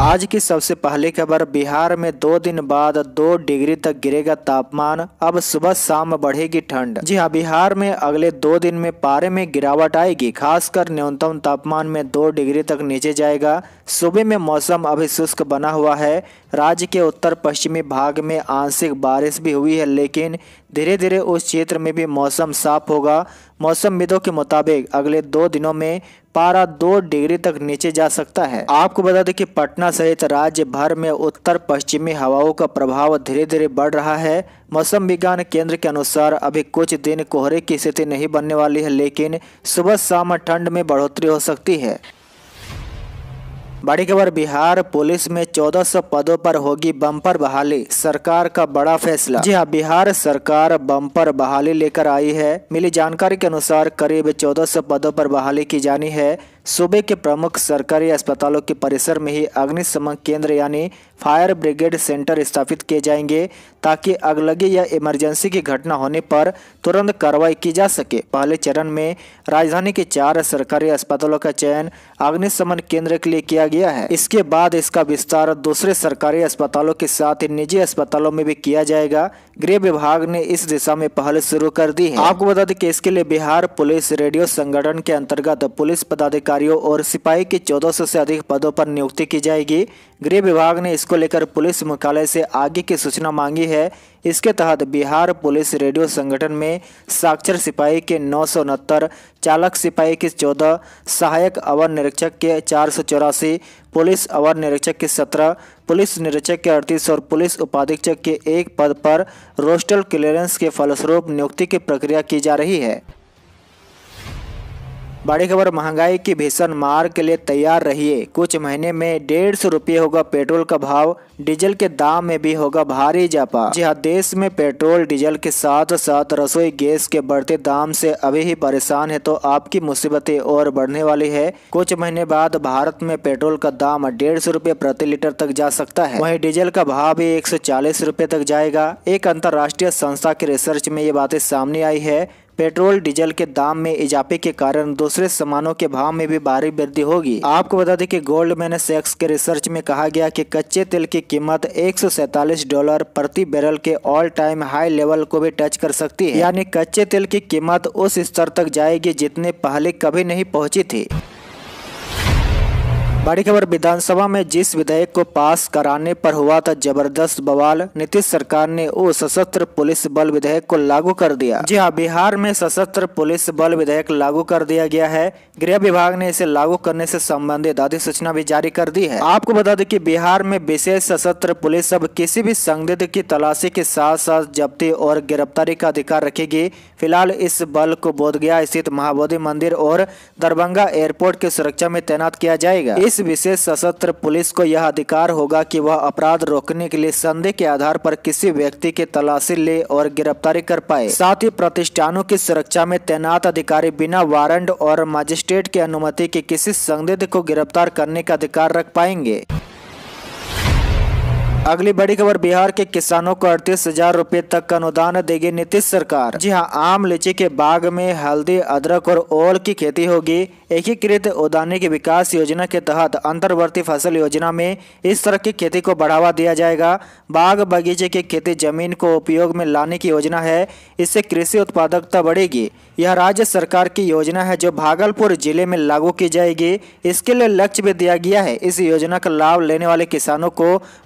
आज की सबसे पहली खबर बिहार में दो दिन बाद दो डिग्री तक गिरेगा तापमान अब सुबह शाम बढ़ेगी ठंड जी हाँ बिहार में अगले दो दिन में पारे में गिरावट आएगी खासकर न्यूनतम तापमान में दो डिग्री तक नीचे जाएगा सुबह में मौसम अभी शुष्क बना हुआ है राज्य के उत्तर पश्चिमी भाग में आंशिक बारिश भी हुई है लेकिन धीरे धीरे उस क्षेत्र में भी मौसम साफ होगा मौसमविदों के मुताबिक अगले दो दिनों में पारा दो डिग्री तक नीचे जा सकता है आपको बता दें कि पटना सहित राज्य भर में उत्तर पश्चिमी हवाओं का प्रभाव धीरे धीरे बढ़ रहा है मौसम विज्ञान केंद्र के अनुसार अभी कुछ दिन कोहरे की स्थिति नहीं बनने वाली है लेकिन सुबह शाम ठंड में बढ़ोतरी हो सकती है बड़ी खबर बिहार पुलिस में 1400 पदों पर होगी बम्पर बहाली सरकार का बड़ा फैसला जी हाँ बिहार सरकार बम्पर बहाली लेकर आई है मिली जानकारी के अनुसार करीब 1400 पदों पर बहाली की जानी है सूबे के प्रमुख सरकारी अस्पतालों के परिसर में ही अग्निशमन केंद्र यानी फायर ब्रिगेड सेंटर स्थापित किए जाएंगे ताकि अगलगी या इमरजेंसी की घटना होने पर तुरंत कार्रवाई की जा सके पहले चरण में राजधानी के चार सरकारी अस्पतालों का चयन अग्निशमन केंद्र के लिए किया गया है इसके बाद इसका विस्तार दूसरे सरकारी अस्पतालों के साथ निजी अस्पतालों में भी किया जाएगा गृह विभाग ने इस दिशा में पहल शुरू कर दी है आपको बता दें कि इसके लिए बिहार पुलिस रेडियो संगठन के अंतर्गत पुलिस पदाधिकारियों और सिपाही के 1400 से अधिक पदों पर नियुक्ति की जाएगी गृह विभाग ने इसको लेकर पुलिस मुख्यालय से आगे की सूचना मांगी है इसके तहत बिहार पुलिस रेडियो संगठन में साक्षर सिपाही के नौ चालक सिपाही के 14, सहायक अवर निरीक्षक के चार पुलिस अवर निरीक्षक के 17, पुलिस निरीक्षक के 38 और पुलिस उपाधीक्षक के एक पद पर रोस्टल क्लियरेंस के फलस्वरूप नियुक्ति की प्रक्रिया की जा रही है बड़ी खबर महंगाई की भीषण मार के लिए तैयार रहिए कुछ महीने में डेढ़ सौ रुपये होगा पेट्रोल का भाव डीजल के दाम में भी होगा भारी इजाफा जी हाँ देश में पेट्रोल डीजल के साथ साथ रसोई गैस के बढ़ते दाम से अभी ही परेशान है तो आपकी मुसीबतें और बढ़ने वाली है कुछ महीने बाद भारत में पेट्रोल का दाम डेढ़ सौ रूपए प्रति लीटर तक जा सकता है वहीं डीजल का भाव भी एक सौ चालीस रूपए तक जाएगा एक अंतर्राष्ट्रीय संस्था की रिसर्च में ये बातें सामने आई है पेट्रोल डीजल के दाम में इजाफे के कारण दूसरे सामानों के भाव में भी भारी वृद्धि होगी आपको बता दें कि मैन सेक्स के रिसर्च में कहा गया कि कच्चे तेल की कीमत एक डॉलर प्रति बैरल के ऑल टाइम हाई लेवल को भी टच कर सकती है यानी कच्चे तेल की कीमत उस स्तर तक जाएगी जितने पहले कभी नहीं पहुँची थी बड़ी खबर विधानसभा में जिस विधेयक को पास कराने पर हुआ था जबरदस्त बवाल नीतीश सरकार ने वो सशस्त्र पुलिस बल विधेयक को लागू कर दिया जी हाँ बिहार में सशस्त्र पुलिस बल विधेयक लागू कर दिया गया है गृह विभाग ने इसे लागू करने से संबंधित अधिसूचना भी जारी कर दी है आपको बता दें की बिहार में विशेष सशस्त्र पुलिस अब किसी भी संदिग्ध की तलाशी के साथ साथ जब्ती और गिरफ्तारी का अधिकार रखेगी फिलहाल इस बल को बोधगया स्थित महाबोधि मंदिर और दरभंगा एयरपोर्ट की सुरक्षा में तैनात किया जाएगा इस विशेष सशस्त्र पुलिस को यह अधिकार होगा कि वह अपराध रोकने के लिए संदेह के आधार पर किसी व्यक्ति की तलाशी ले और गिरफ्तारी कर पाए साथ ही प्रतिष्ठानों की सुरक्षा में तैनात अधिकारी बिना वारंट और मजिस्ट्रेट की अनुमति के किसी संदिग्ध को गिरफ्तार करने का अधिकार रख पाएंगे अगली बड़ी खबर बिहार के किसानों को अड़तीस हजार रूपए तक का अनुदान देगी नीतीश सरकार जी हां आम लीची के बाग में हल्दी अदरक और ओल की खेती होगी एकीकृत उद्यानिक के विकास योजना के तहत अंतर्वर्ती फसल योजना में इस तरह की खेती को बढ़ावा दिया जाएगा बाग बगीचे की खेती जमीन को उपयोग में लाने की योजना है इससे कृषि उत्पादकता बढ़ेगी यह राज्य सरकार की योजना है जो भागलपुर जिले में लागू की जाएगी इसके लिए लक्ष्य भी दिया गया है इस योजना का लाभ लेने वाले किसानों को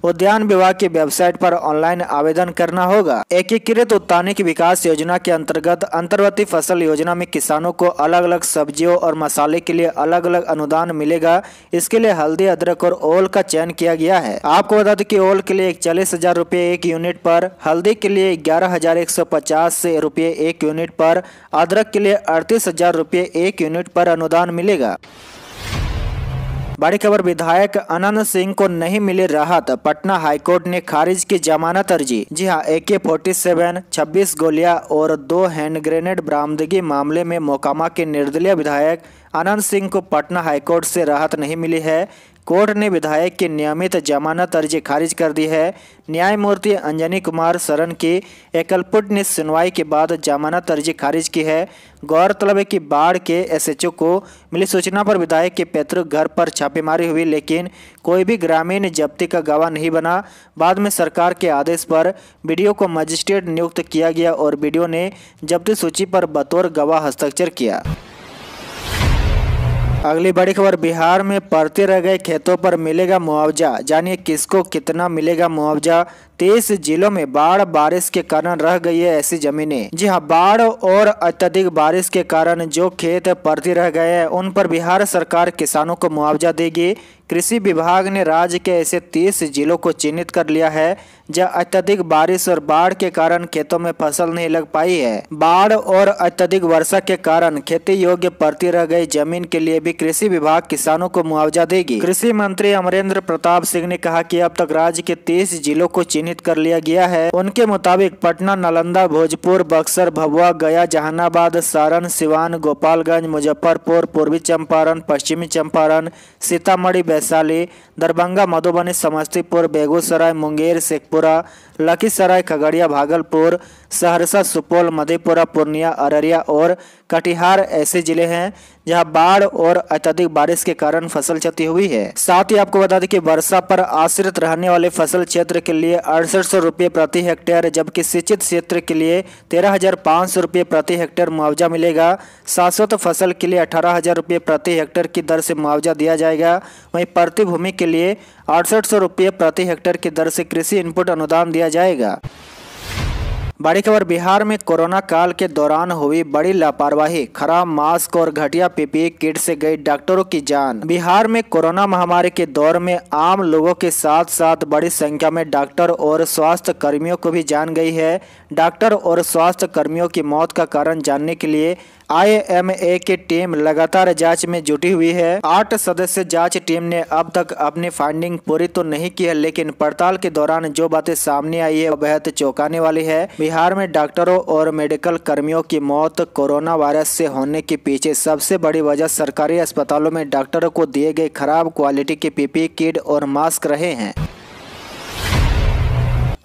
उद्यान विभाग की वेबसाइट पर ऑनलाइन आवेदन करना होगा एकीकृत उत्तानिक विकास योजना के अंतर्गत अंतर्वती फसल योजना में किसानों को अलग अलग सब्जियों और मसाले के लिए अलग अलग अनुदान मिलेगा इसके लिए हल्दी अदरक और ओल का चयन किया गया है आपको बता दें की ओल के लिए चालीस हजार रूपए एक यूनिट आरोप हल्दी के लिए ग्यारह हजार एक सौ पचास रूपए एक यूनिट आरोप अदरक ट्रक के लिए अड़तीस हजार रुपये एक यूनिट पर अनुदान मिलेगा बड़ी खबर विधायक अनंत सिंह को नहीं मिली राहत पटना हाईकोर्ट ने खारिज की जमानत अर्जी जी हां ए के फोर्टी सेवन छब्बीस गोलियां और दो हैंड ग्रेनेड बरामदगी मामले में मोकामा के निर्दलीय विधायक अनंत सिंह को पटना हाईकोर्ट से राहत नहीं मिली है कोर्ट ने विधायक की नियमित जमानत अर्जी खारिज कर दी है न्यायमूर्ति अंजनी कुमार सरन की एकलपुट ने सुनवाई के बाद जमानत अर्जी खारिज की है गौरतलब है कि बाढ़ के एसएचओ को मिली सूचना पर विधायक के पैतृक घर पर छापेमारी हुई लेकिन कोई भी ग्रामीण जब्ती का गवाह नहीं बना बाद में सरकार के आदेश पर वीडियो को मजिस्ट्रेट नियुक्त किया गया और वीडियो ने जब्ती सूची पर बतौर गवाह हस्ताक्षर किया अगली बड़ी खबर बिहार में पड़ते रह गए खेतों पर मिलेगा मुआवजा जानिए किसको कितना मिलेगा मुआवजा तेईस जिलों में बाढ़ बारिश के कारण रह गई है ऐसी जमीनें जी हाँ बाढ़ और अत्यधिक बारिश के कारण जो खेत पड़ते रह गए हैं उन पर बिहार सरकार किसानों को मुआवजा देगी कृषि विभाग ने राज्य के ऐसे तीस जिलों को चिन्हित कर लिया है जहाँ अत्यधिक बारिश और बाढ़ के कारण खेतों में फसल नहीं लग पाई है बाढ़ और अत्यधिक वर्षा के कारण खेती योग्य पड़ती रह गई जमीन के लिए भी कृषि विभाग किसानों को मुआवजा देगी कृषि मंत्री अमरेंद्र प्रताप सिंह ने कहा कि अब तक राज्य के तीस जिलों को चिन्हित कर लिया गया है उनके मुताबिक पटना नालंदा भोजपुर बक्सर भभुआ गया जहानाबाद सारण सिवान गोपालगंज मुजफ्फरपुर पूर्वी चंपारण पश्चिमी चंपारण सीतामढ़ी वैशाली दरभंगा मधुबनी समस्तीपुर बेगूसराय मुंगेर शेखपुर शेखपुरा लखीसराय खगड़िया भागलपुर सहरसा सुपौल मधेपुरा पूर्णिया अररिया और कटिहार ऐसे जिले हैं जहां बाढ़ और अत्यधिक बारिश के कारण फसल क्षति हुई है साथ ही आपको बता दें कि वर्षा पर आश्रित रहने वाले फसल क्षेत्र के लिए अड़सठ सौ रूपये प्रति हेक्टेयर जबकि सिंचित क्षेत्र के लिए तेरह हजार पाँच सौ रुपये प्रति हेक्टेयर मुआवजा मिलेगा शाश्वत फसल के लिए अठारह हजार रुपये प्रति हेक्टेयर की दर से मुआवजा दिया जाएगा वहीं प्रति भूमि के लिए अड़सठ सौ रूपये प्रति हेक्टेयर की दर से कृषि इनपुट अनुदान दिया जाएगा बड़ी खबर बिहार में कोरोना काल के दौरान हुई बड़ी लापरवाही खराब मास्क और घटिया पीपी किट से गई डॉक्टरों की जान बिहार में कोरोना महामारी के दौर में आम लोगों के साथ साथ बड़ी संख्या में डॉक्टर और स्वास्थ्य कर्मियों को भी जान गई है डॉक्टर और स्वास्थ्य कर्मियों की मौत का कारण जानने के लिए आईएमए की टीम लगातार जांच में जुटी हुई है आठ सदस्य जांच टीम ने अब तक अपनी फाइंडिंग पूरी तो नहीं की है लेकिन पड़ताल के दौरान जो बातें सामने आई है वह बेहद चौंकाने वाली है बिहार में डॉक्टरों और मेडिकल कर्मियों की मौत कोरोना वायरस से होने के पीछे सबसे बड़ी वजह सरकारी अस्पतालों में डॉक्टरों को दिए गए खराब क्वालिटी के पीपी किट और मास्क रहे हैं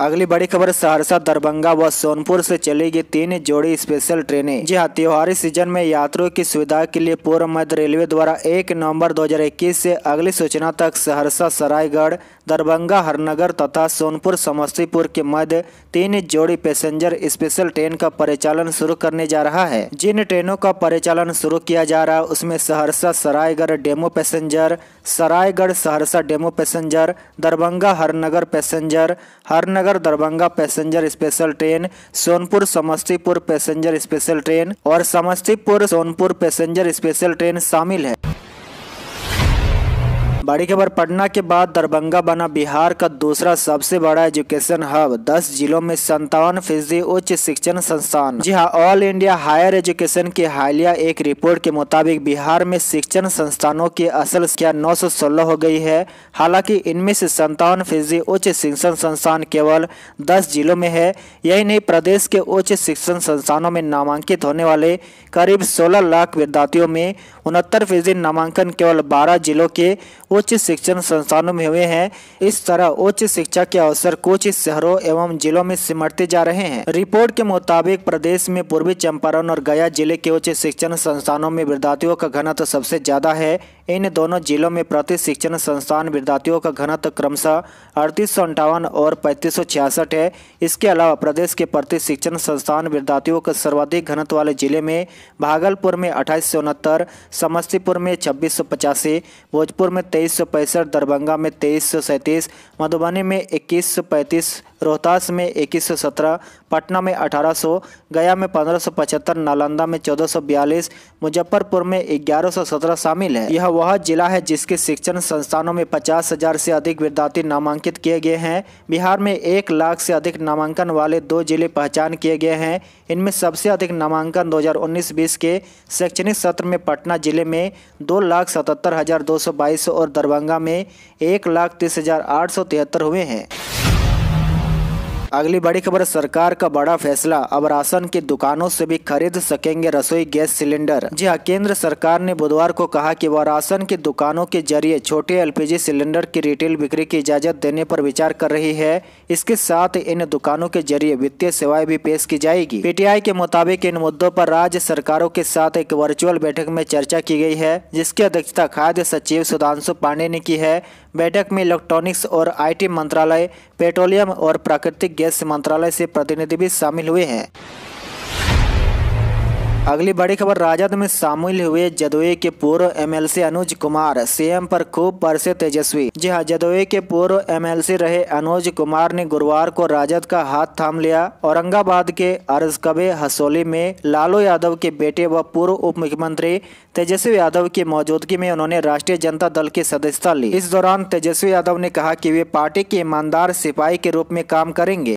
अगली बड़ी खबर सहरसा दरभंगा व सोनपुर से चलेगी तीन जोड़ी स्पेशल ट्रेनें जी हाँ त्योहारी सीजन में यात्रियों की सुविधा के लिए पूर्व मध्य रेलवे द्वारा एक नवंबर 2021 से अगली सूचना तक सहरसा सरायगढ़ दरभंगा हरनगर तथा सोनपुर समस्तीपुर के मध्य तीन जोड़ी पैसेंजर स्पेशल ट्रेन का परिचालन शुरू करने जा रहा है जिन ट्रेनों का परिचालन शुरू किया जा रहा है उसमें Saharsa Saraigarh DEMU passenger Saraigarh Saharsa DEMU passenger Darbhanga Harnagar passenger Harnagar Darbhanga passenger special train Sonpur Samastipur passenger special train और Samastipur Sonpur passenger special train शामिल है बड़ी खबर पटना के बाद दरभंगा बना बिहार का दूसरा सबसे बड़ा एजुकेशन हब दस जिलों में संतावन फीसदी उच्च शिक्षण संस्थान जी हाँ ऑल इंडिया हायर एजुकेशन की हालिया एक रिपोर्ट के मुताबिक बिहार में शिक्षण संस्थानों की असल संख्या सोलह हो गई है हालांकि इनमें से संतावन फीसदी उच्च शिक्षण संस्थान केवल दस जिलों में है यही नहीं प्रदेश के उच्च शिक्षण संस्थानों में नामांकित होने वाले करीब सोलह लाख विद्यार्थियों में उनहत्तर फीसदी नामांकन केवल बारह जिलों के उच्च शिक्षण संस्थानों में हुए हैं इस तरह उच्च शिक्षा के अवसर कुछ शहरों एवं जिलों में सिमटते जा रहे हैं रिपोर्ट के मुताबिक प्रदेश में पूर्वी चंपारण और गया जिले के उच्च शिक्षण संस्थानों में विद्यार्थियों का घनत्व सबसे ज्यादा है इन दोनों जिलों में प्रति शिक्षण संस्थान विद्यार्थियों का घनत्व क्रमशः अड़तीस सौ अंठावन और पैंतीस है इसके अलावा प्रदेश के प्रति शिक्षण संस्थान विद्यार्थियों का सर्वाधिक घनत्व वाले जिले में भागलपुर में अठाईस समस्तीपुर में छब्बीस भोजपुर में तेईस तेईस दरभंगा में तेईस मधुबनी में इक्कीस सौ रोहतास में 2117, पटना में 1800, गया में 1575, नालंदा में 1442, मुजफ्फरपुर में 1117 शामिल है यह वह जिला है जिसके शिक्षण संस्थानों में पचास हजार से अधिक विद्यार्थी नामांकित किए गए हैं बिहार में एक लाख से अधिक नामांकन वाले दो जिले पहचान किए गए हैं इनमें सबसे अधिक नामांकन उन्नीस बीस के शैक्षणिक सत्र में पटना जिले में दो लाख सतहत्तर हजार दो सौ बाईस और दरभंगा में एक लाख तीस हजार आठ सौ तिहत्तर हुए हैं अगली बड़ी खबर सरकार का बड़ा फैसला अब राशन की दुकानों से भी खरीद सकेंगे रसोई गैस सिलेंडर जी हाँ केंद्र सरकार ने बुधवार को कहा कि वह राशन की दुकानों के जरिए छोटे एलपीजी सिलेंडर की रिटेल बिक्री की इजाजत देने पर विचार कर रही है इसके साथ इन दुकानों के जरिए वित्तीय सेवाएं भी पेश की जाएगी पीटीआई के मुताबिक इन मुद्दों पर राज्य सरकारों के साथ एक वर्चुअल बैठक में चर्चा की गई है जिसकी अध्यक्षता खाद्य सचिव सुधांशु पांडे ने की है बैठक में इलेक्ट्रॉनिक्स और आईटी मंत्रालय पेट्रोलियम और प्राकृतिक गैस मंत्रालय से प्रतिनिधि भी शामिल हुए हैं अगली बड़ी खबर राजद में शामिल हुए जदोई के पूर्व एमएलसी अनुज कुमार सीएम पर खूब से तेजस्वी जी हाँ जदोई के पूर्व एमएलसी रहे अनुज कुमार ने गुरुवार को राजद का हाथ थाम लिया औरंगाबाद के अरजकबे हसोली में लालू यादव के बेटे व पूर्व उप मुख्यमंत्री तेजस्वी यादव की मौजूदगी में उन्होंने राष्ट्रीय जनता दल की सदस्यता ली इस दौरान तेजस्वी यादव ने कहा की वे पार्टी के ईमानदार सिपाही के रूप में काम करेंगे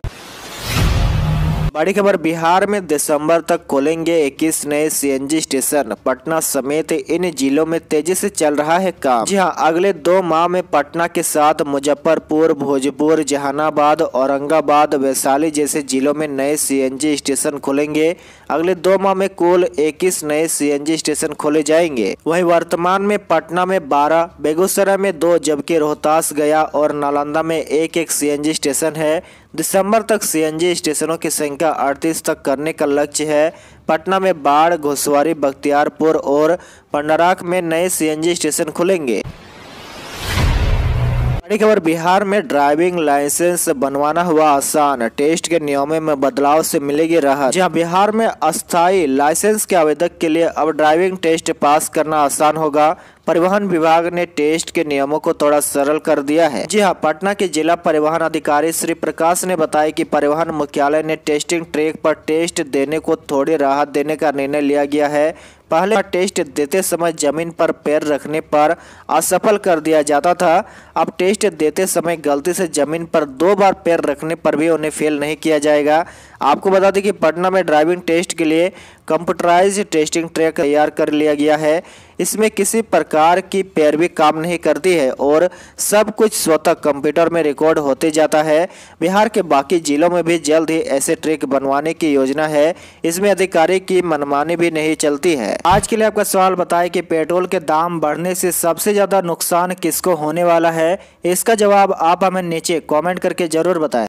बड़ी खबर बिहार में दिसंबर तक खोलेंगे 21 नए सीएनजी स्टेशन पटना समेत इन जिलों में तेजी से चल रहा है काम जी हाँ अगले दो माह में पटना के साथ मुजफ्फरपुर भोजपुर जहानाबाद औरंगाबाद वैशाली जैसे जिलों में नए सीएनजी स्टेशन खोलेंगे अगले दो माह में कुल 21 नए सीएनजी स्टेशन खोले जाएंगे वही वर्तमान में पटना में बारह बेगूसराय में दो जबकि रोहतास गया और नालंदा में एक एक सी स्टेशन है दिसंबर तक सीएनजी स्टेशनों की संख्या अड़तीस तक करने का लक्ष्य है पटना में बाढ़ घोसवारी बख्तियारपुर और पंडराक में नए सीएनजी स्टेशन खुलेंगे बड़ी खबर बिहार में ड्राइविंग लाइसेंस बनवाना हुआ आसान टेस्ट के नियमों में बदलाव से मिलेगी राहत जहां बिहार में अस्थाई लाइसेंस के आवेदक के लिए अब ड्राइविंग टेस्ट पास करना आसान होगा परिवहन विभाग ने टेस्ट के नियमों को थोड़ा सरल कर दिया है जी हाँ पटना के जिला परिवहन अधिकारी श्री प्रकाश ने बताया कि परिवहन मुख्यालय ने टेस्टिंग ट्रैक पर टेस्ट देने को थोड़ी राहत देने का निर्णय लिया गया है पहले टेस्ट देते समय जमीन पर पैर रखने पर असफल कर दिया जाता था अब टेस्ट देते समय गलती से जमीन पर दो बार पैर रखने पर भी उन्हें फेल नहीं किया जाएगा आपको बता दें कि पटना में ड्राइविंग टेस्ट के लिए कंप्यूटराइज टेस्टिंग ट्रैक तैयार कर लिया गया है इसमें किसी प्रकार की पैर भी काम नहीं करती है और सब कुछ स्वतः कंप्यूटर में रिकॉर्ड होते जाता है बिहार के बाकी जिलों में भी जल्द ही ऐसे ट्रैक बनवाने की योजना है इसमें अधिकारी की मनमानी भी नहीं चलती है आज के लिए आपका सवाल बताए कि पेट्रोल के दाम बढ़ने से सबसे ज़्यादा नुकसान किसको होने वाला है इसका जवाब आप हमें नीचे कमेंट करके ज़रूर बताएं